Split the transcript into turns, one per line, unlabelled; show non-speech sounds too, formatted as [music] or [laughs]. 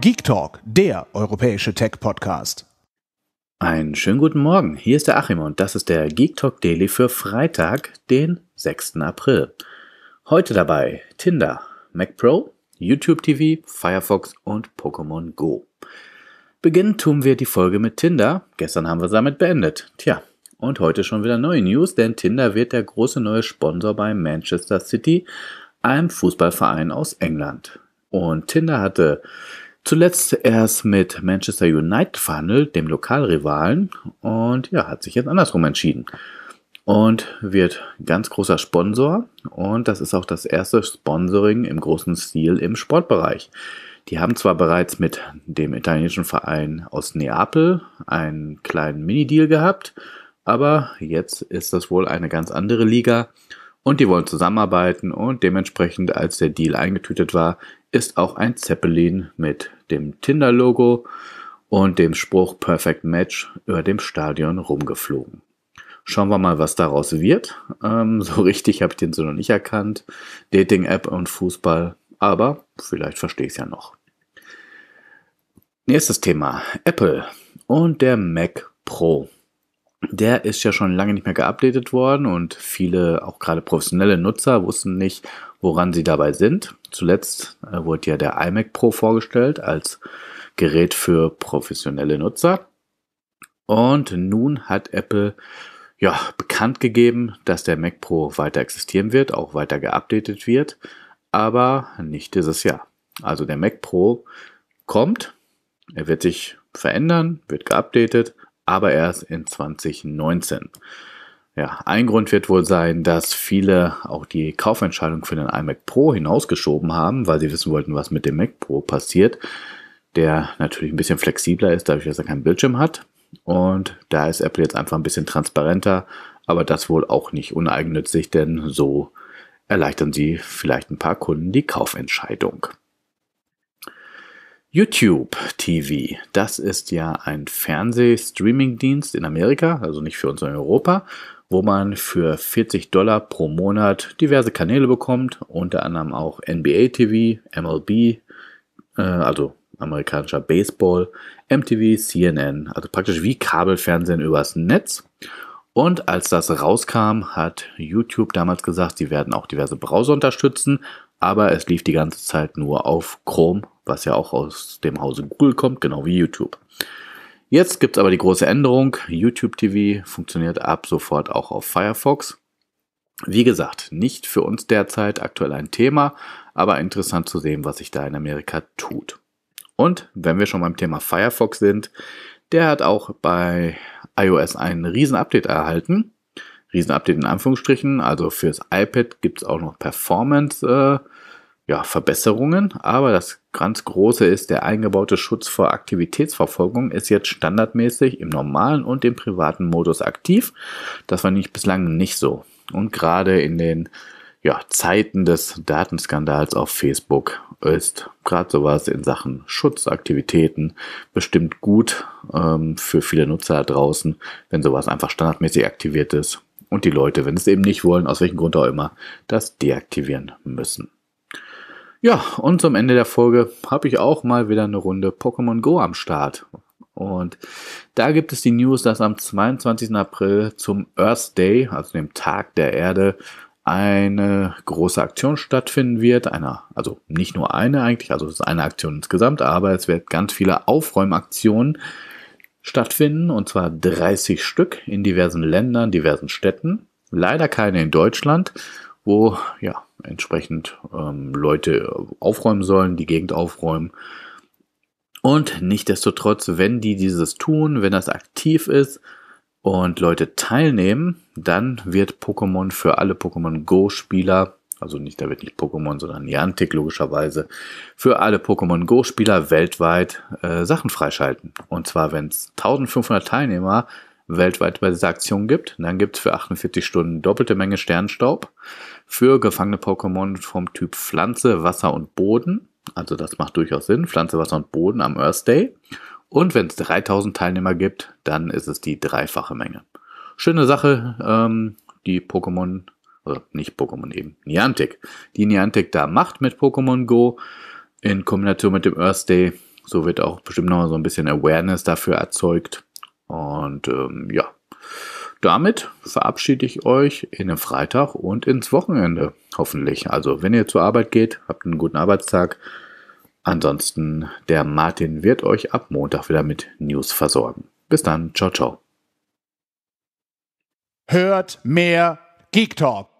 Geek Talk, der europäische Tech-Podcast. Einen schönen guten Morgen. Hier ist der Achim und das ist der Geek Talk Daily für Freitag, den 6. April. Heute dabei Tinder, Mac Pro, YouTube TV, Firefox und Pokémon Go. Beginnen tun wir die Folge mit Tinder. Gestern haben wir es damit beendet. Tja, und heute schon wieder neue News, denn Tinder wird der große neue Sponsor bei Manchester City, einem Fußballverein aus England. Und Tinder hatte zuletzt erst mit Manchester United verhandelt, dem Lokalrivalen, und ja, hat sich jetzt andersrum entschieden. Und wird ganz großer Sponsor und das ist auch das erste Sponsoring im großen Stil im Sportbereich. Die haben zwar bereits mit dem italienischen Verein aus Neapel einen kleinen Mini-Deal gehabt, aber jetzt ist das wohl eine ganz andere Liga und die wollen zusammenarbeiten und dementsprechend, als der Deal eingetütet war, ist auch ein Zeppelin mit dem Tinder-Logo und dem Spruch Perfect Match über dem Stadion rumgeflogen. Schauen wir mal, was daraus wird. Ähm, [laughs] so richtig habe ich den so noch nicht erkannt. Dating-App und Fußball, aber vielleicht verstehe ich es ja noch. Nächstes Thema, Apple und der Mac Pro. Der ist ja schon lange nicht mehr geupdatet worden und viele, auch gerade professionelle Nutzer, wussten nicht, woran sie dabei sind. Zuletzt äh, wurde ja der iMac Pro vorgestellt als Gerät für professionelle Nutzer. Und nun hat Apple ja bekannt gegeben, dass der Mac Pro weiter existieren wird, auch weiter geupdatet wird, aber nicht dieses Jahr. Also der Mac Pro kommt, er wird sich verändern, wird geupdatet aber erst in 2019. Ja, ein Grund wird wohl sein, dass viele auch die Kaufentscheidung für den iMac Pro hinausgeschoben haben, weil sie wissen wollten, was mit dem Mac Pro passiert, der natürlich ein bisschen flexibler ist, dadurch, dass er keinen Bildschirm hat. Und da ist Apple jetzt einfach ein bisschen transparenter, aber das wohl auch nicht uneigennützig, denn so erleichtern sie vielleicht ein paar Kunden die Kaufentscheidung. YouTube TV, das ist ja ein Fernseh-Streaming-Dienst in Amerika, also nicht für uns in Europa, wo man für 40 Dollar pro Monat diverse Kanäle bekommt, unter anderem auch NBA TV, MLB, äh, also amerikanischer Baseball, MTV, CNN, also praktisch wie Kabelfernsehen übers Netz. Und als das rauskam, hat YouTube damals gesagt, sie werden auch diverse Browser unterstützen aber es lief die ganze Zeit nur auf Chrome, was ja auch aus dem Hause Google kommt, genau wie YouTube. Jetzt gibt es aber die große Änderung. YouTube TV funktioniert ab sofort auch auf Firefox. Wie gesagt, nicht für uns derzeit aktuell ein Thema, aber interessant zu sehen, was sich da in Amerika tut. Und wenn wir schon beim Thema Firefox sind, der hat auch bei iOS ein Riesen-Update erhalten. Riesenupdate in Anführungsstrichen. Also fürs iPad gibt es auch noch Performance. Äh, ja, Verbesserungen, aber das ganz große ist, der eingebaute Schutz vor Aktivitätsverfolgung ist jetzt standardmäßig im normalen und im privaten Modus aktiv. Das war nicht bislang nicht so. Und gerade in den ja, Zeiten des Datenskandals auf Facebook ist gerade sowas in Sachen Schutzaktivitäten bestimmt gut ähm, für viele Nutzer da draußen, wenn sowas einfach standardmäßig aktiviert ist und die Leute, wenn es eben nicht wollen, aus welchem Grund auch immer, das deaktivieren müssen. Ja, und zum Ende der Folge habe ich auch mal wieder eine Runde Pokémon Go am Start. Und da gibt es die News, dass am 22. April zum Earth Day, also dem Tag der Erde, eine große Aktion stattfinden wird. Eine, also nicht nur eine eigentlich, also es ist eine Aktion insgesamt, aber es wird ganz viele Aufräumaktionen äh, stattfinden, und zwar 30 Stück in diversen Ländern, diversen Städten. Leider keine in Deutschland, wo ja entsprechend ähm, Leute aufräumen sollen, die Gegend aufräumen. Und nichtdestotrotz, wenn die dieses tun, wenn das aktiv ist und Leute teilnehmen, dann wird Pokémon für alle Pokémon Go-Spieler also nicht, da wird nicht Pokémon, sondern Niantic logischerweise, für alle Pokémon Go-Spieler weltweit äh, Sachen freischalten. Und zwar, wenn es 1500 Teilnehmer weltweit bei dieser Aktion gibt, dann gibt es für 48 Stunden doppelte Menge Sternstaub für gefangene Pokémon vom Typ Pflanze, Wasser und Boden. Also das macht durchaus Sinn, Pflanze, Wasser und Boden am Earth Day. Und wenn es 3000 Teilnehmer gibt, dann ist es die dreifache Menge. Schöne Sache, ähm, die Pokémon also nicht Pokémon eben, Niantic, die Niantic da macht mit Pokémon Go in Kombination mit dem Earth Day. So wird auch bestimmt noch so ein bisschen Awareness dafür erzeugt. Und ähm, ja, damit verabschiede ich euch in den Freitag und ins Wochenende hoffentlich. Also wenn ihr zur Arbeit geht, habt einen guten Arbeitstag. Ansonsten, der Martin wird euch ab Montag wieder mit News versorgen. Bis dann, ciao, ciao. Hört mehr Geek Talk.